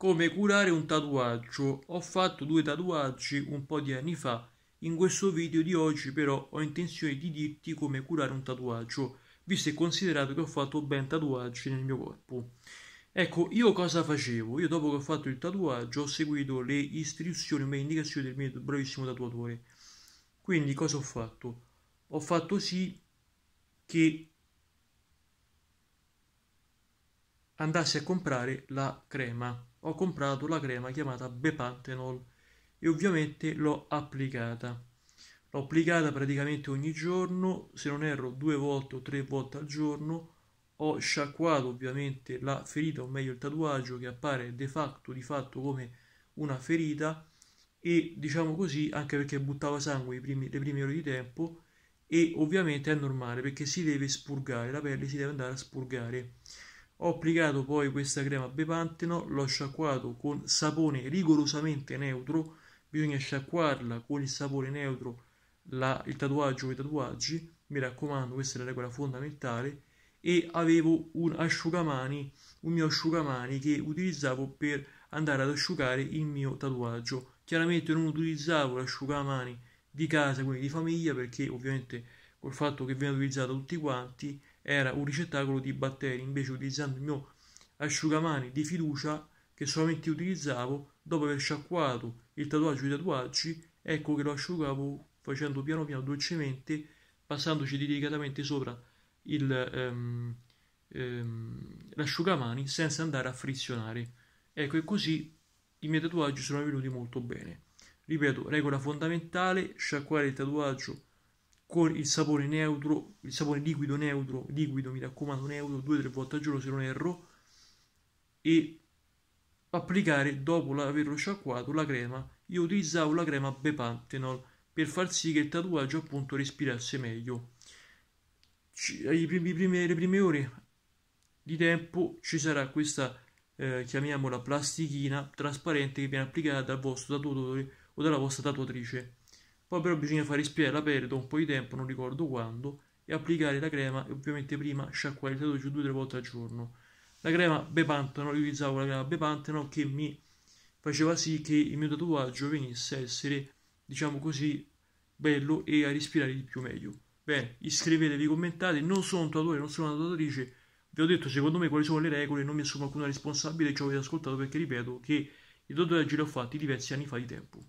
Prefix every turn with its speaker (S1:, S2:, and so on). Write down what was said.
S1: come curare un tatuaggio. Ho fatto due tatuaggi un po' di anni fa. In questo video di oggi però ho intenzione di dirti come curare un tatuaggio, visto e considerato che ho fatto ben tatuaggi nel mio corpo. Ecco, io cosa facevo? Io dopo che ho fatto il tatuaggio ho seguito le istruzioni, le indicazioni del mio bravissimo tatuatore. Quindi cosa ho fatto? Ho fatto sì che andassi a comprare la crema. Ho comprato la crema chiamata Bepantenol e ovviamente l'ho applicata. L'ho applicata praticamente ogni giorno, se non erro due volte o tre volte al giorno. Ho sciacquato ovviamente la ferita, o meglio il tatuaggio che appare de facto di fatto come una ferita e diciamo così anche perché buttava sangue primi, le prime ore di tempo e ovviamente è normale perché si deve spurgare, la pelle si deve andare a spurgare. Ho applicato poi questa crema bepanteno, l'ho sciacquato con sapone rigorosamente neutro, bisogna sciacquarla con il sapone neutro la, il tatuaggio o i tatuaggi, mi raccomando, questa è la regola fondamentale, e avevo un asciugamani, un mio asciugamani che utilizzavo per andare ad asciugare il mio tatuaggio. Chiaramente non utilizzavo l'asciugamani di casa, quindi di famiglia, perché ovviamente col fatto che viene utilizzato tutti quanti, era un ricettacolo di batteri, invece utilizzando il mio asciugamani di fiducia che solamente utilizzavo dopo aver sciacquato il tatuaggio di tatuaggi, ecco che lo asciugavo facendo piano piano dolcemente, passandoci delicatamente sopra il, um, um, l'asciugamani senza andare a frizionare. Ecco, e così i miei tatuaggi sono venuti molto bene. Ripeto, regola fondamentale, sciacquare il tatuaggio con il sapore neutro, il sapore liquido neutro, liquido mi raccomando neutro, 2-3 volte al giorno se non erro, e applicare dopo averlo sciacquato la crema. Io utilizzavo la crema Bepantenol per far sì che il tatuaggio appunto respirasse meglio. C- ai primi, prime, le prime ore di tempo ci sarà questa, eh, chiamiamola plastichina trasparente che viene applicata dal vostro tatuatore o dalla vostra tatuatrice poi però bisogna far rispirare la pelle dopo un po' di tempo, non ricordo quando, e applicare la crema e ovviamente prima sciacquare il tatuaggio 2-3 volte al giorno. La crema Bepanteno, io utilizzavo la crema Bepanteno che mi faceva sì che il mio tatuaggio venisse a essere, diciamo così, bello e a respirare di più meglio. Bene, iscrivetevi, commentate, non sono un tatuatore, non sono una tatuatrice, vi ho detto secondo me quali sono le regole, non mi assumo alcuna responsabilità, ci avete ascoltato perché ripeto che i tatuaggi li ho fatti diversi anni fa di tempo.